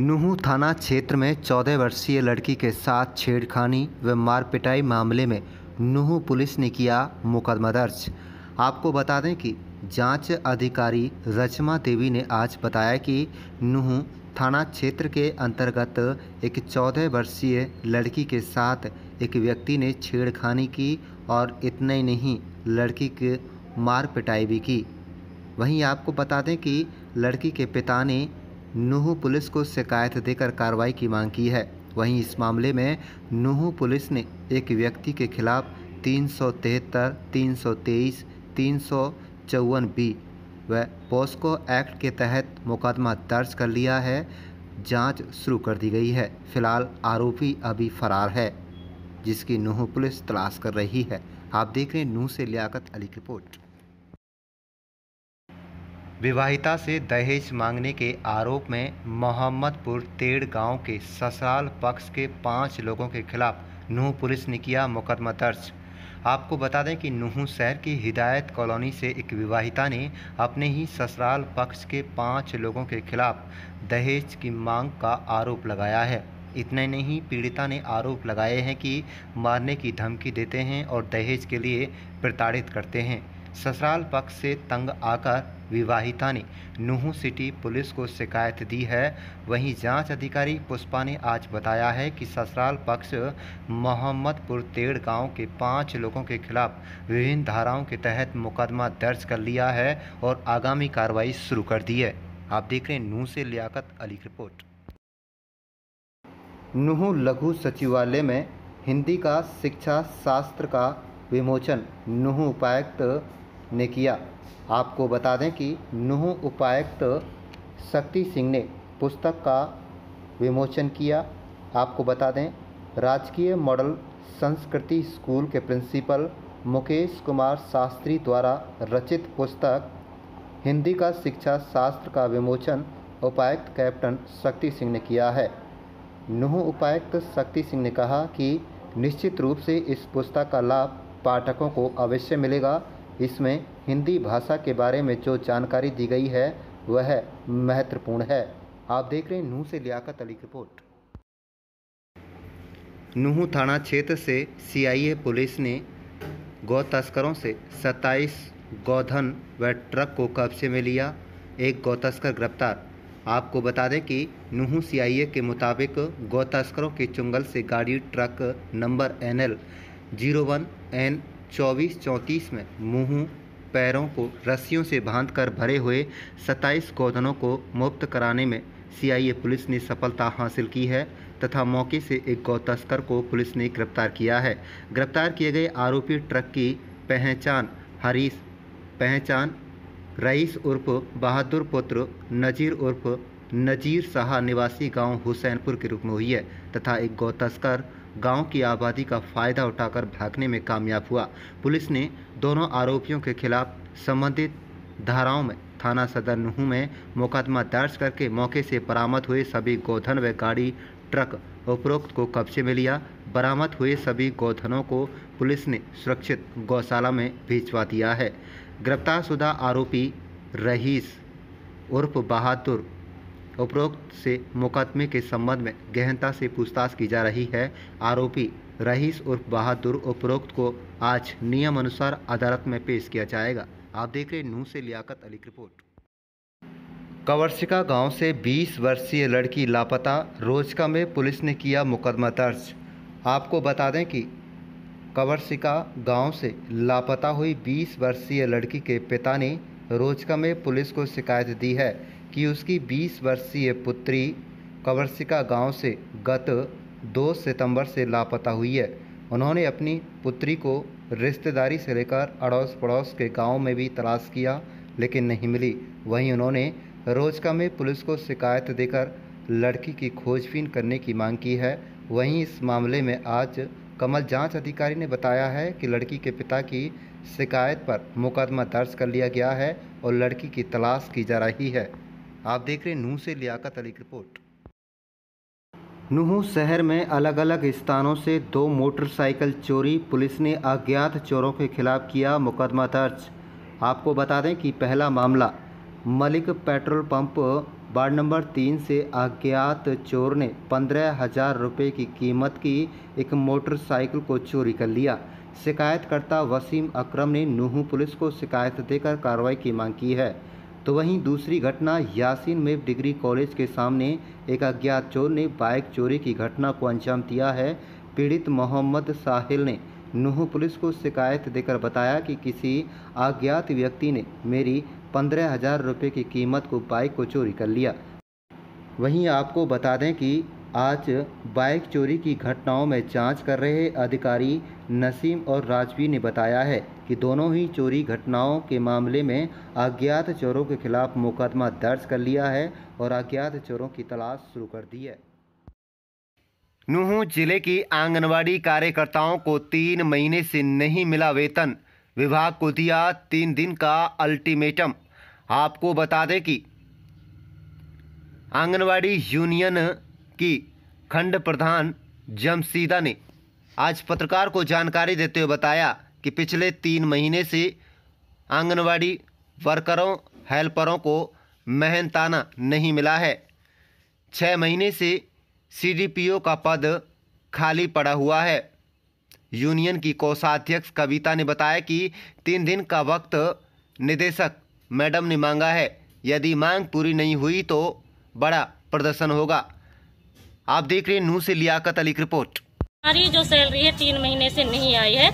नुहू थाना क्षेत्र में चौदह वर्षीय लड़की के साथ छेड़खानी व मारपिटाई मामले में नूहू पुलिस ने किया मुकदमा दर्ज आपको बता दें कि जांच अधिकारी रचमा देवी ने आज बताया कि नूहू थाना क्षेत्र के अंतर्गत एक चौदह वर्षीय लड़की के साथ एक व्यक्ति ने छेड़खानी की और इतने ही नहीं लड़की के मार पिटाई भी की वहीं आपको बता दें कि लड़की के पिता ने नूह पुलिस को शिकायत देकर कार्रवाई की मांग की है वहीं इस मामले में नूह पुलिस ने एक व्यक्ति के खिलाफ तीन सौ तिहत्तर तीन सौ तेईस तीन सौ चौवन बी व पॉस्को एक्ट के तहत मुकदमा दर्ज कर लिया है जांच शुरू कर दी गई है फिलहाल आरोपी अभी फरार है जिसकी नूह पुलिस तलाश कर रही है आप देख रहे हैं नूह से लियाकत अली की रिपोर्ट विवाहिता से दहेज मांगने के आरोप में मोहम्मदपुर तेड़ गांव के ससुराल पक्ष के पांच लोगों के खिलाफ नूह पुलिस ने किया मुकदमा दर्ज आपको बता दें कि नूह शहर की हिदायत कॉलोनी से एक विवाहिता ने अपने ही ससुराल पक्ष के पांच लोगों के खिलाफ दहेज की मांग का आरोप लगाया है इतने नहीं पीड़िता ने आरोप लगाए हैं कि मारने की धमकी देते हैं और दहेज के लिए प्रताड़ित करते हैं ससुराल पक्ष से तंग आकर विवाहिता ने नूह सिटी पुलिस को शिकायत दी है वहीं जांच अधिकारी पुष्पा ने आज बताया है कि ससुराल पक्ष मोहम्मदपुर तेड़ गांव के पांच लोगों के खिलाफ विभिन्न धाराओं के तहत मुकदमा दर्ज कर लिया है और आगामी कार्रवाई शुरू कर दी है आप देख रहे हैं नूह से लियाकत अली रिपोर्ट नूह लघु सचिवालय में हिंदी का शिक्षा शास्त्र का विमोचन नूह उपायुक्त ने किया आपको बता दें कि नूह उपायुक्त शक्ति सिंह ने पुस्तक का विमोचन किया आपको बता दें राजकीय मॉडल संस्कृति स्कूल के प्रिंसिपल मुकेश कुमार शास्त्री द्वारा रचित पुस्तक हिंदी का शिक्षा शास्त्र का विमोचन उपायुक्त कैप्टन शक्ति सिंह ने किया है नूह उपायुक्त शक्ति सिंह ने कहा कि निश्चित रूप से इस पुस्तक का लाभ पाठकों को अवश्य मिलेगा इसमें हिंदी भाषा के बारे में जो जानकारी दी गई है वह महत्वपूर्ण है आप देख रहे हैं नूह से लियाकत अली रिपोर्ट नूह थाना क्षेत्र से सीआईए पुलिस ने गौ तस्करों से 27 गौधन व ट्रक को कब्जे में लिया एक गौ तस्कर गिरफ्तार आपको बता दें कि नूह सीआईए के मुताबिक गौ तस्करों के चुंगल से गाड़ी truck number N L zero one N चौबीस चौंतीस में मुँह पैरों को रस्सियों से बांधकर भरे हुए 27 गोदनों को मुक्त कराने में सीआईए पुलिस ने सफलता हासिल की है तथा मौके से एक गौ तस्कर को पुलिस ने गिरफ्तार किया है गिरफ्तार किए गए आरोपी ट्रक की पहचान हरीश पहचान रईस उर्फ बहादुर पुत्र नजीर उर्फ नजीर शाह निवासी गांव हुसैनपुर के रूप में हुई है तथा एक गौ तस्कर गांव की आबादी का फायदा उठाकर भागने में कामयाब हुआ पुलिस ने दोनों आरोपियों के खिलाफ संबंधित धाराओं में थाना सदर नुह में मुकदमा दर्ज करके मौके से बरामद हुए सभी गोधन व गाड़ी ट्रक उपरोक्त को कब्जे में लिया बरामद हुए सभी गोधनों को पुलिस ने सुरक्षित गौशाला में भिजवा दिया है गिरफ्तारशुदा आरोपी रहीस उर्फ बहादुर उपरोक्त से मुकदमे के संबंध में गहनता से पूछताछ की जा रही है आरोपी रईस उर्फ बहादुर उपरोक्त को आज नियम अनुसार अदालत में पेश किया जाएगा आप देख रहे नू से लियाकत अली की रिपोर्ट कवर्सिका गांव से 20 वर्षीय लड़की लापता रोजका में पुलिस ने किया मुकदमा दर्ज आपको बता दें कि कवर्सिका गांव से लापता हुई 20 वर्षीय लड़की के पिता ने रोजका में पुलिस को शिकायत दी है कि उसकी 20 वर्षीय पुत्री कवरसिका गांव से गत 2 सितंबर से लापता हुई है उन्होंने अपनी पुत्री को रिश्तेदारी से लेकर अड़ोस पड़ोस के गांव में भी तलाश किया लेकिन नहीं मिली वहीं उन्होंने रोजका में पुलिस को शिकायत देकर लड़की की खोजबीन करने की मांग की है वहीं इस मामले में आज कमल जांच अधिकारी ने बताया है कि लड़की के पिता की शिकायत पर मुकदमा दर्ज कर लिया गया है और लड़की की तलाश की जा रही है आप देख रहे हैं नूह से लियाकत अली की रिपोर्ट नूह शहर में अलग अलग स्थानों से दो मोटरसाइकिल चोरी पुलिस ने अज्ञात चोरों के खिलाफ किया मुकदमा दर्ज आपको बता दें कि पहला मामला Malik petrol pump ward number तीन से अज्ञात चोर ने पंद्रह हजार रुपये की कीमत की एक मोटरसाइकिल को चोरी कर लिया शिकायतकर्ता वसीम अकरम ने नूह पुलिस को शिकायत देकर कार्रवाई की मांग की है तो वहीं दूसरी घटना यासीन मेव डिग्री कॉलेज के सामने एक अज्ञात चोर ने बाइक चोरी की घटना को अंजाम दिया है पीड़ित मोहम्मद साहिल ने नूह पुलिस को शिकायत देकर बताया कि किसी अज्ञात व्यक्ति ने मेरी पंद्रह हज़ार रुपये की कीमत को बाइक को चोरी कर लिया वहीं आपको बता दें कि आज बाइक चोरी की घटनाओं में जांच कर रहे अधिकारी नसीम और राजवी ने बताया है कि दोनों ही चोरी घटनाओं के मामले में अज्ञात चोरों के खिलाफ मुकदमा दर्ज कर लिया है और अज्ञात चोरों की तलाश शुरू कर दी है नूह जिले की आंगनवाड़ी कार्यकर्ताओं को तीन महीने से नहीं मिला वेतन विभाग को दिया तीन दिन का अल्टीमेटम आपको बता दें कि आंगनवाड़ी यूनियन की खंड प्रधान जमसीदा ने आज पत्रकार को जानकारी देते हुए बताया कि पिछले तीन महीने से आंगनवाड़ी वर्करों हेल्परों को मेहनताना नहीं मिला है छः महीने से सीडीपीओ का पद खाली पड़ा हुआ है यूनियन की कोषाध्यक्ष कविता ने बताया कि तीन दिन का वक्त निदेशक मैडम ने मांगा है यदि मांग पूरी नहीं हुई तो बड़ा प्रदर्शन होगा आप देख रहे हैं नू से लियाकत अली की रिपोर्ट हमारी जो सैलरी है तीन महीने से नहीं आई है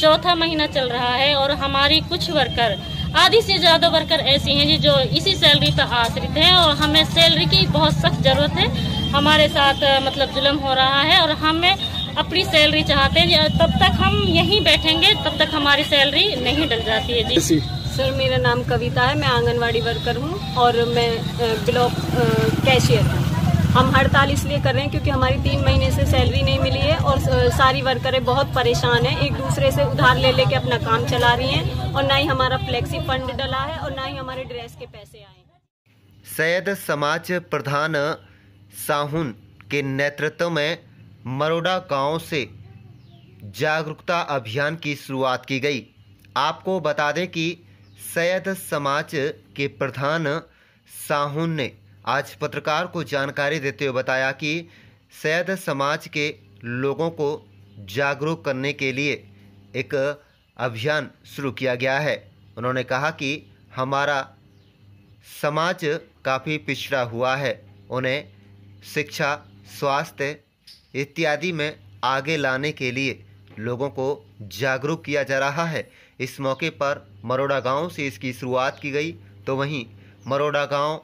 चौथा महीना चल रहा है और हमारी कुछ वर्कर आधी से ज़्यादा वर्कर ऐसी हैं जी जो इसी सैलरी पर आश्रित हैं और हमें सैलरी की बहुत सख्त ज़रूरत है हमारे साथ मतलब जुल्म हो रहा है और हमें अपनी सैलरी चाहते हैं तब तक हम यहीं बैठेंगे तब तक हमारी सैलरी नहीं डल जाती है जी सर मेरा नाम कविता है मैं आंगनवाड़ी वर्कर हूँ और मैं ब्लॉक कैशियर हूँ हम हड़ताल इसलिए कर रहे हैं क्योंकि हमारी तीन महीने से सैलरी नहीं मिली है और सारी वर्करें बहुत परेशान हैं एक दूसरे से उधार ले लेके अपना काम चला रही हैं और ना ही हमारा फ्लेक्सी फंड डला है और ना ही हमारे ड्रेस के पैसे आए सैयद समाज प्रधान साहून के नेतृत्व में मरोडा गाँव से जागरूकता अभियान की शुरुआत की गई आपको बता दें कि सैयद समाज के प्रधान साहून ने आज पत्रकार को जानकारी देते हुए बताया कि सैद समाज के लोगों को जागरूक करने के लिए एक अभियान शुरू किया गया है उन्होंने कहा कि हमारा समाज काफ़ी पिछड़ा हुआ है उन्हें शिक्षा स्वास्थ्य इत्यादि में आगे लाने के लिए लोगों को जागरूक किया जा रहा है इस मौके पर मरोड़ा गांव से इसकी शुरुआत की गई तो वहीं मरोड़ा गांव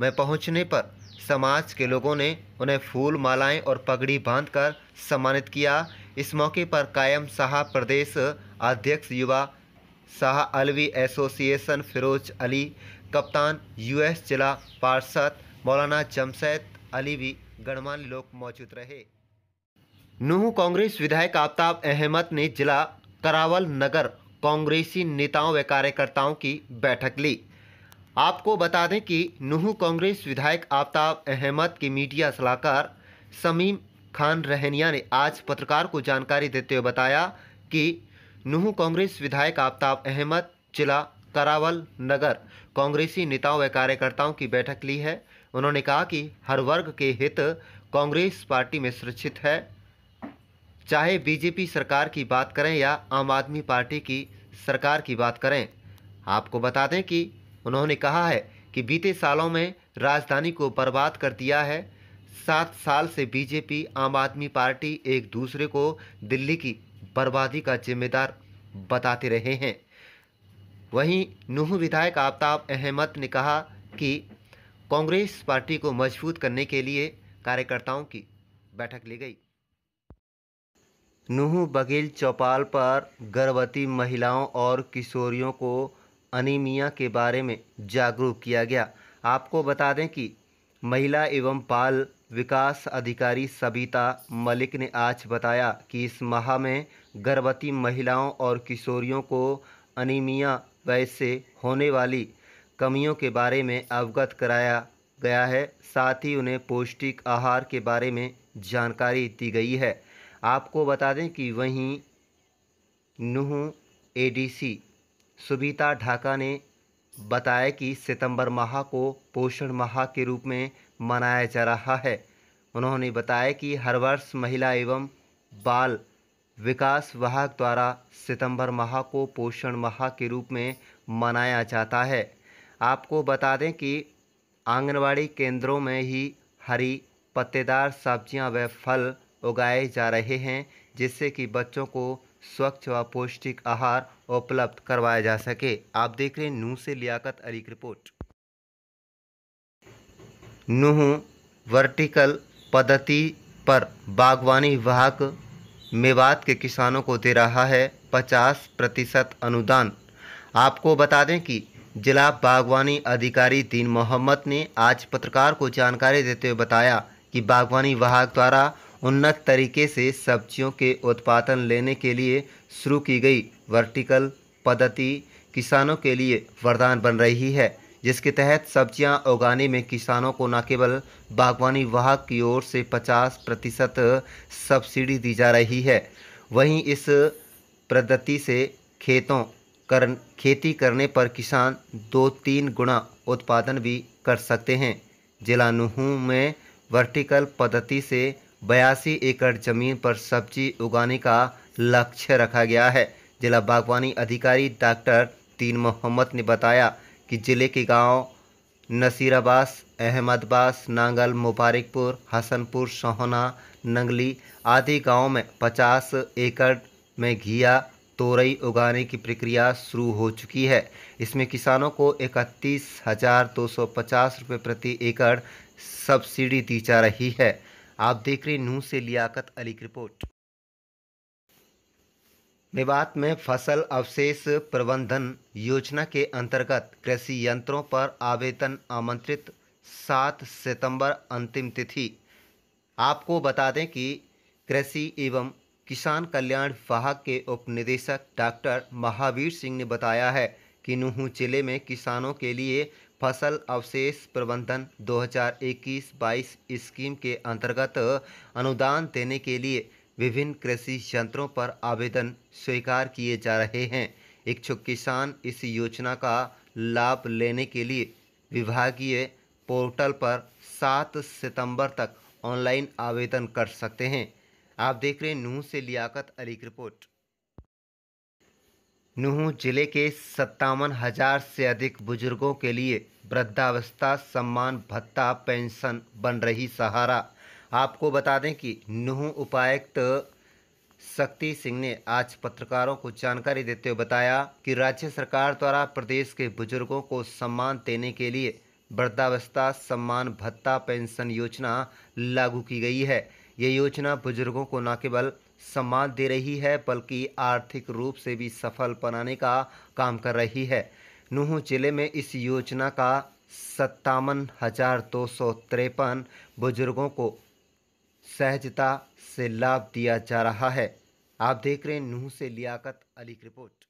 में पहुंचने पर समाज के लोगों ने उन्हें फूल मालाएं और पगड़ी बांधकर सम्मानित किया इस मौके पर कायम शाह प्रदेश अध्यक्ष युवा शाह अलवी एसोसिएशन फिरोज अली कप्तान यूएस जिला पार्षद मौलाना जमशैद अली भी गणमान्य लोग मौजूद रहे नूह कांग्रेस विधायक आफ्ताब अहमद ने जिला करावल नगर कांग्रेसी नेताओं व कार्यकर्ताओं की बैठक ली आपको बता दें कि नूह कांग्रेस विधायक आफ्ताब अहमद के मीडिया सलाहकार समीम खान रहनिया ने आज पत्रकार को जानकारी देते हुए बताया कि नूह कांग्रेस विधायक आफ्ताब अहमद जिला करावल नगर कांग्रेसी नेताओं व कार्यकर्ताओं की बैठक ली है उन्होंने कहा कि हर वर्ग के हित कांग्रेस पार्टी में सुरक्षित है चाहे बीजेपी सरकार की बात करें या आम आदमी पार्टी की सरकार की बात करें आपको बता दें कि उन्होंने कहा है कि बीते सालों में राजधानी को बर्बाद कर दिया है सात साल से बीजेपी आम आदमी पार्टी एक दूसरे को दिल्ली की बर्बादी का जिम्मेदार बताते रहे हैं वहीं नूह विधायक आफ्ताब अहमद ने कहा कि कांग्रेस पार्टी को मजबूत करने के लिए कार्यकर्ताओं की बैठक ली गई नूह बघेल चौपाल पर गर्भवती महिलाओं और किशोरियों को अनीमिया के बारे में जागरूक किया गया आपको बता दें कि महिला एवं बाल विकास अधिकारी सबिता मलिक ने आज बताया कि इस माह में गर्भवती महिलाओं और किशोरियों को अनीमिया वैसे होने वाली कमियों के बारे में अवगत कराया गया है साथ ही उन्हें पौष्टिक आहार के बारे में जानकारी दी गई है आपको बता दें कि वहीं नूह एडीसी सुबीता ढाका ने बताया कि सितंबर माह को पोषण माह के रूप में मनाया जा रहा है उन्होंने बताया कि हर वर्ष महिला एवं बाल विकास विभाग द्वारा सितंबर माह को पोषण माह के रूप में मनाया जाता है आपको बता दें कि आंगनवाड़ी केंद्रों में ही हरी पत्तेदार सब्जियां व फल उगाए जा रहे हैं जिससे कि बच्चों को स्वच्छ व पौष्टिक आहार उपलब्ध करवाया जा सके आप देख रहे हैं नूह से लियाकत अली की रिपोर्ट नूह वर्टिकल पद्धति पर बागवानी विभाग मेवात के किसानों को दे रहा है 50 प्रतिशत अनुदान आपको बता दें कि जिला बागवानी अधिकारी दीन मोहम्मद ने आज पत्रकार को जानकारी देते हुए बताया कि बागवानी विभाग द्वारा उन्नत तरीके से सब्जियों के उत्पादन लेने के लिए शुरू की गई वर्टिकल पद्धति किसानों के लिए वरदान बन रही है जिसके तहत सब्जियां उगाने में किसानों को न केवल बागवानी विभाग की ओर से 50 प्रतिशत सब्सिडी दी जा रही है वहीं इस पद्धति से खेतों कर खेती करने पर किसान दो तीन गुना उत्पादन भी कर सकते हैं जिला नूह में वर्टिकल पद्धति से बयासी एकड़ जमीन पर सब्जी उगाने का लक्ष्य रखा गया है जिला बागवानी अधिकारी डॉक्टर तीन मोहम्मद ने बताया कि जिले के गांव नसीराबास अहमदबास नांगल मुबारकपुर हसनपुर सोहना नंगली आदि गाँव में 50 एकड़ में घिया तोरई उगाने की प्रक्रिया शुरू हो चुकी है इसमें किसानों को इकतीस हज़ार दो सौ पचास रुपये प्रति एकड़ सब्सिडी दी जा रही है आप देख रहे नूह से लियाकत अली की रिपोर्ट मेवात में फसल अवशेष प्रबंधन योजना के अंतर्गत कृषि यंत्रों पर आवेदन आमंत्रित 7 सितंबर अंतिम तिथि आपको बता दें कि कृषि एवं किसान कल्याण विभाग के उप निदेशक डॉक्टर महावीर सिंह ने बताया है कि नूह जिले में किसानों के लिए फसल अवशेष प्रबंधन 2021-22 स्कीम के अंतर्गत अनुदान देने के लिए विभिन्न कृषि यंत्रों पर आवेदन स्वीकार किए जा रहे हैं इच्छुक किसान इस योजना का लाभ लेने के लिए विभागीय पोर्टल पर 7 सितंबर तक ऑनलाइन आवेदन कर सकते हैं आप देख रहे हैं नूह से लियाकत अली की रिपोर्ट नूह जिले के सत्तावन हजार से अधिक बुजुर्गों के लिए वृद्धावस्था सम्मान भत्ता पेंशन बन रही सहारा आपको बता दें कि नूह उपायुक्त शक्ति सिंह ने आज पत्रकारों को जानकारी देते हुए बताया कि राज्य सरकार द्वारा प्रदेश के बुजुर्गों को सम्मान देने के लिए वृद्धावस्था सम्मान भत्ता पेंशन योजना लागू की गई है ये योजना बुजुर्गों को न केवल सम्मान दे रही है बल्कि आर्थिक रूप से भी सफल बनाने का काम कर रही है नूह जिले में इस योजना का सत्तावन हजार दो सौ तिरपन बुजुर्गों को सहजता से लाभ दिया जा रहा है आप देख रहे हैं नूह से लियाकत अली की रिपोर्ट